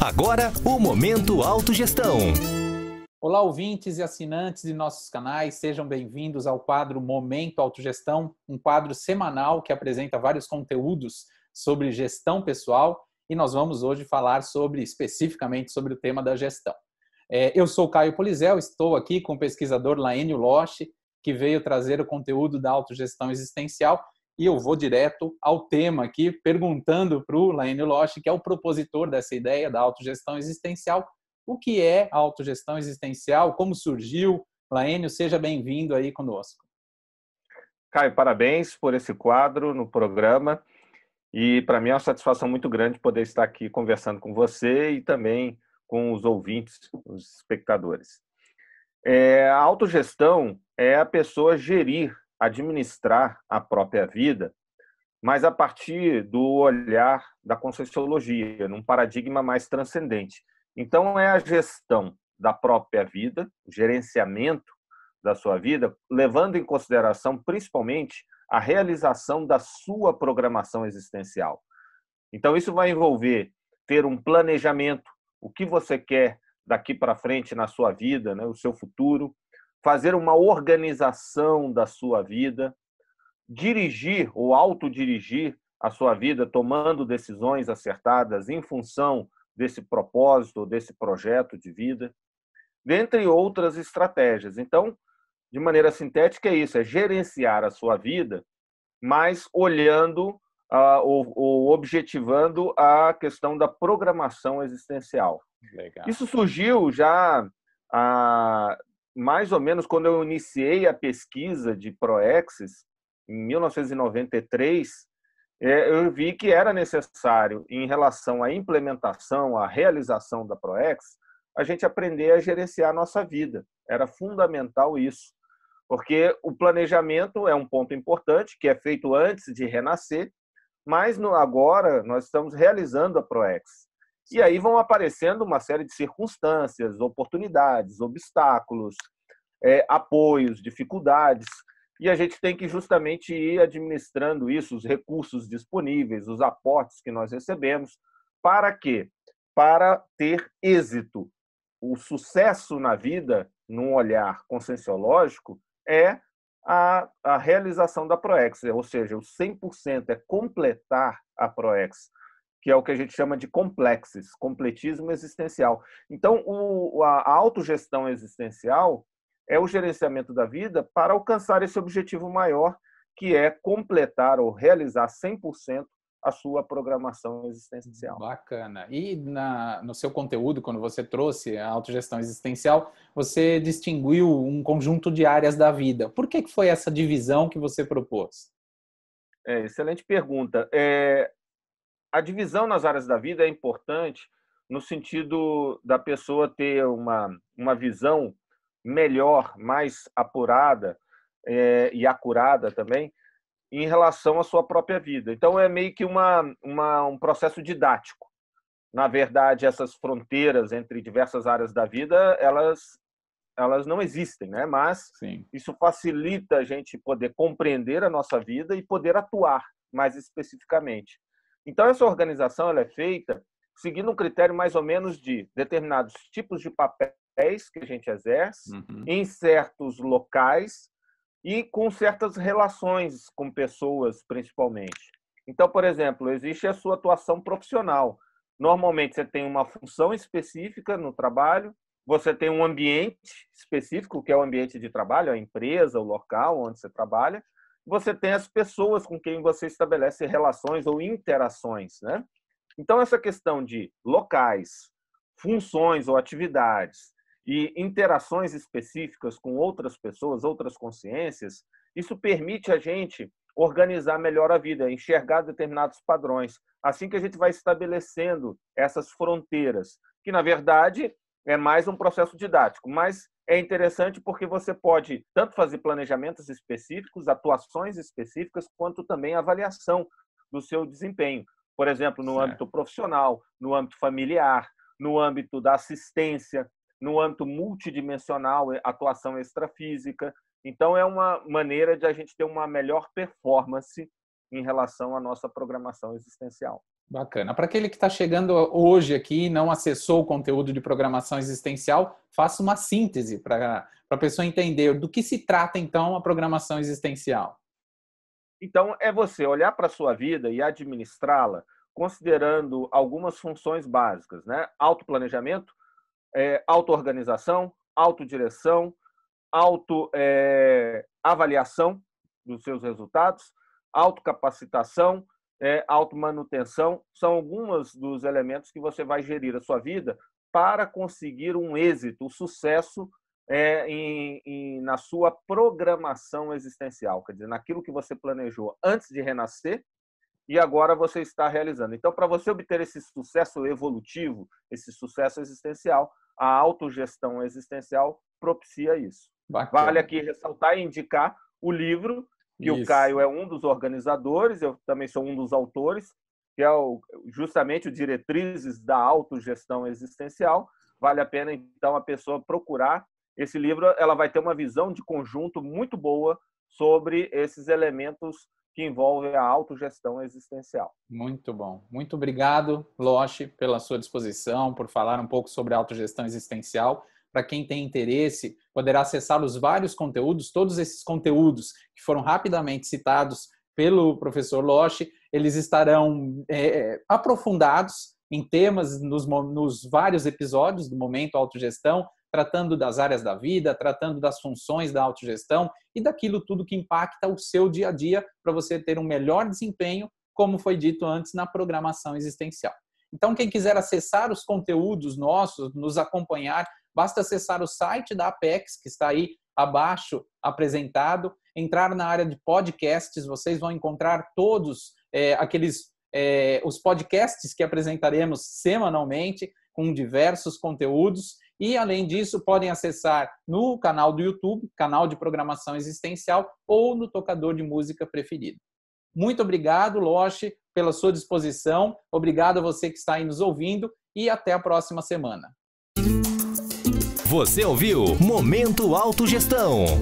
Agora, o Momento Autogestão. Olá, ouvintes e assinantes de nossos canais, sejam bem-vindos ao quadro Momento Autogestão, um quadro semanal que apresenta vários conteúdos sobre gestão pessoal e nós vamos hoje falar sobre especificamente sobre o tema da gestão. É, eu sou Caio Polizel, estou aqui com o pesquisador Laênio Loche, que veio trazer o conteúdo da autogestão existencial e eu vou direto ao tema aqui, perguntando para o Laine Losch, que é o propositor dessa ideia da autogestão existencial, o que é a autogestão existencial, como surgiu. Laênio, seja bem-vindo aí conosco. Caio, parabéns por esse quadro no programa. E para mim é uma satisfação muito grande poder estar aqui conversando com você e também com os ouvintes, os espectadores. É, a autogestão é a pessoa gerir administrar a própria vida, mas a partir do olhar da conscienciologia, num paradigma mais transcendente. Então, é a gestão da própria vida, o gerenciamento da sua vida, levando em consideração principalmente a realização da sua programação existencial. Então, isso vai envolver ter um planejamento, o que você quer daqui para frente na sua vida, né, o seu futuro, fazer uma organização da sua vida, dirigir ou autodirigir a sua vida, tomando decisões acertadas em função desse propósito, desse projeto de vida, dentre outras estratégias. Então, de maneira sintética, é isso: é gerenciar a sua vida, mas olhando uh, ou, ou, objetivando a questão da programação existencial. Legal. Isso surgiu já uh, mais ou menos quando eu iniciei a pesquisa de Proexis, em 1993, é, eu vi que era necessário, em relação à implementação, à realização da ProEx, a gente aprender a gerenciar a nossa vida. Era fundamental isso, porque o planejamento é um ponto importante, que é feito antes de renascer, mas agora nós estamos realizando a ProEx. E aí vão aparecendo uma série de circunstâncias, oportunidades, obstáculos, é, apoios, dificuldades. E a gente tem que justamente ir administrando isso, os recursos disponíveis, os aportes que nós recebemos, para quê? Para ter êxito. O sucesso na vida, num olhar conscienciológico, é a, a realização da ProEx, ou seja, o 100% é completar a ProEx que é o que a gente chama de complexes, completismo existencial. Então, o, a autogestão existencial é o gerenciamento da vida para alcançar esse objetivo maior, que é completar ou realizar 100% a sua programação existencial. Bacana. E na, no seu conteúdo, quando você trouxe a autogestão existencial, você distinguiu um conjunto de áreas da vida. Por que, que foi essa divisão que você propôs? É, excelente pergunta. É, a divisão nas áreas da vida é importante no sentido da pessoa ter uma, uma visão melhor, mais apurada é, e acurada também em relação à sua própria vida. Então, é meio que uma, uma, um processo didático. Na verdade, essas fronteiras entre diversas áreas da vida, elas, elas não existem, né? mas Sim. isso facilita a gente poder compreender a nossa vida e poder atuar mais especificamente. Então, essa organização ela é feita seguindo um critério mais ou menos de determinados tipos de papéis que a gente exerce uhum. em certos locais e com certas relações com pessoas, principalmente. Então, por exemplo, existe a sua atuação profissional. Normalmente, você tem uma função específica no trabalho, você tem um ambiente específico, que é o ambiente de trabalho, a empresa, o local onde você trabalha, você tem as pessoas com quem você estabelece relações ou interações, né? Então, essa questão de locais, funções ou atividades e interações específicas com outras pessoas, outras consciências, isso permite a gente organizar melhor a vida, enxergar determinados padrões. Assim que a gente vai estabelecendo essas fronteiras, que na verdade é mais um processo didático, mas é interessante porque você pode tanto fazer planejamentos específicos, atuações específicas, quanto também avaliação do seu desempenho. Por exemplo, no certo. âmbito profissional, no âmbito familiar, no âmbito da assistência, no âmbito multidimensional, atuação extrafísica. Então, é uma maneira de a gente ter uma melhor performance em relação à nossa programação existencial. Bacana. Para aquele que está chegando hoje aqui e não acessou o conteúdo de programação existencial, faça uma síntese para a pessoa entender do que se trata, então, a programação existencial. Então, é você olhar para a sua vida e administrá-la, considerando algumas funções básicas, né? Autoplanejamento, é, auto-organização, autodireção, auto-avaliação é, dos seus resultados, autocapacitação, é, automanutenção, são alguns dos elementos que você vai gerir a sua vida para conseguir um êxito, um sucesso é, em, em, na sua programação existencial, quer dizer, naquilo que você planejou antes de renascer e agora você está realizando. Então, para você obter esse sucesso evolutivo, esse sucesso existencial, a autogestão existencial propicia isso. Bacana. Vale aqui ressaltar e indicar o livro que Isso. o Caio é um dos organizadores, eu também sou um dos autores, que é o, justamente o Diretrizes da Autogestão Existencial. Vale a pena, então, a pessoa procurar esse livro, ela vai ter uma visão de conjunto muito boa sobre esses elementos que envolvem a autogestão existencial. Muito bom. Muito obrigado, Loche, pela sua disposição, por falar um pouco sobre a autogestão existencial para quem tem interesse, poderá acessar os vários conteúdos, todos esses conteúdos que foram rapidamente citados pelo professor Loche, eles estarão é, é aprofundados em temas nos, nos vários episódios do Momento Autogestão, tratando das áreas da vida, tratando das funções da autogestão e daquilo tudo que impacta o seu dia a dia para você ter um melhor desempenho, como foi dito antes, na programação existencial. Então, quem quiser acessar os conteúdos nossos, nos acompanhar Basta acessar o site da Apex, que está aí abaixo apresentado, entrar na área de podcasts, vocês vão encontrar todos é, aqueles é, os podcasts que apresentaremos semanalmente com diversos conteúdos e além disso podem acessar no canal do YouTube, canal de programação existencial ou no tocador de música preferido. Muito obrigado, Loche, pela sua disposição. Obrigado a você que está aí nos ouvindo e até a próxima semana. Você ouviu Momento Autogestão.